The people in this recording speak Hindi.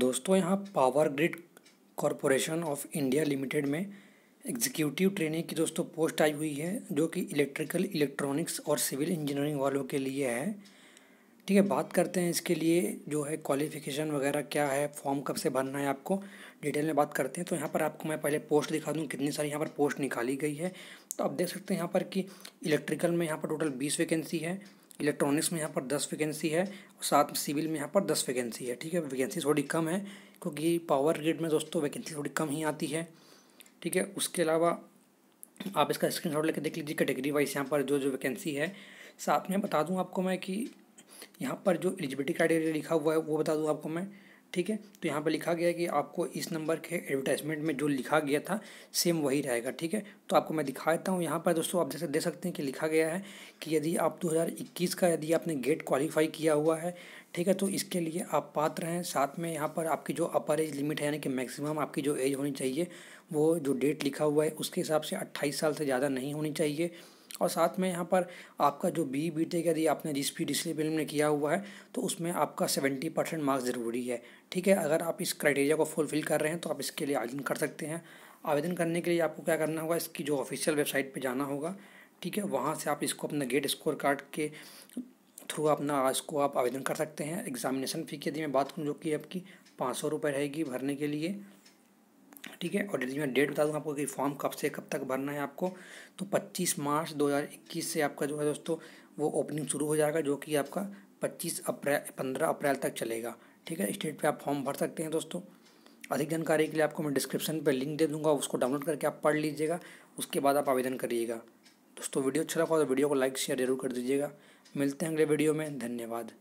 दोस्तों यहाँ power grid corporation of India limited में एग्जीक्यूटिव ट्रेनिंग की दोस्तों पोस्ट आई हुई है जो कि इलेक्ट्रिकल इलेक्ट्रॉनिक्स और सिविल इंजीनियरिंग वालों के लिए है ठीक है बात करते हैं इसके लिए जो है क्वालिफिकेशन वगैरह क्या है फॉर्म कब से भरना है आपको डिटेल में बात करते हैं तो यहाँ पर आपको मैं पहले पोस्ट दिखा दूँ कितनी सारी यहाँ पर पोस्ट निकाली गई है तो आप देख सकते हैं यहाँ पर कि इलेक्ट्रिकल में यहाँ पर टोटल बीस वैकेंसी है इलेक्ट्रॉनिक्स में यहाँ पर दस वैकेंसी है और साथ में सिविल में यहाँ पर दस वैकेंसी है ठीक है वैकेंसी थोड़ी कम है क्योंकि पावर ग्रिड में दोस्तों वैकेंसी थोड़ी कम ही आती है ठीक है उसके अलावा आप इसका स्क्रीन शॉट लेकर देख लीजिए कैटेगरी वाइज यहाँ पर जो जो वैकेंसी है साथ में बता दूँ आपको मैं कि यहाँ पर जो एलिजिबिलिटी क्राइटेरिया लिखा हुआ है वो बता दूँ आपको मैं ठीक है तो यहाँ पर लिखा गया कि आपको इस नंबर के एडवर्टाइजमेंट में जो लिखा गया था सेम वही रहेगा ठीक है तो आपको मैं दिखा देता हूँ यहाँ पर दोस्तों आप जैसे देख सकते हैं कि लिखा गया है कि यदि आप 2021 का यदि आपने गेट क्वालिफाई किया हुआ है ठीक है तो इसके लिए आप पात्र हैं साथ में यहाँ पर आपकी जो अपर एज लिमिट है यानी कि मैक्सिमम आपकी जो एज होनी चाहिए वो जो डेट लिखा हुआ है उसके हिसाब से अट्ठाईस साल से ज़्यादा नहीं होनी चाहिए और साथ में यहाँ पर आपका जो बी बी टेक यदि आपने जिस भी डिसिप्लिन में किया हुआ है तो उसमें आपका सेवेंटी परसेंट मार्क्स ज़रूरी है ठीक है अगर आप इस क्राइटेरिया को फुलफ़िल कर रहे हैं तो आप इसके लिए आवेदन कर सकते हैं आवेदन करने के लिए आपको क्या करना होगा इसकी जो ऑफिशियल वेबसाइट पर जाना होगा ठीक है वहाँ से आप इसको अपना गेट स्कोर कार्ड के थ्रू अपना इसको आप आवेदन कर सकते हैं एग्जामिनेशन फ़ी की यदि मैं बात करूँ जो कि आपकी पाँच सौ रुपये रहेगी भरने के लिए ठीक है और यदि मैं डेट बता दूँगा आपको कि फॉर्म कब से कब तक भरना है आपको तो पच्चीस मार्च दो हज़ार इक्कीस से आपका जो है दोस्तों वो ओपनिंग शुरू हो जाएगा जो कि आपका पच्चीस अप्रैल पंद्रह अप्रैल तक चलेगा ठीक है स्टेट पे आप फॉर्म भर सकते हैं दोस्तों अधिक जानकारी के लिए आपको मैं डिस्क्रिप्शन पर लिंक दे दूँगा उसको डाउनलोड करके आप पढ़ लीजिएगा उसके बाद आप आवेदन करिएगा दोस्तों वीडियो अच्छा लगा तो वीडियो को लाइक शेयर जरूर कर दीजिएगा मिलते हैं अगले वीडियो में धन्यवाद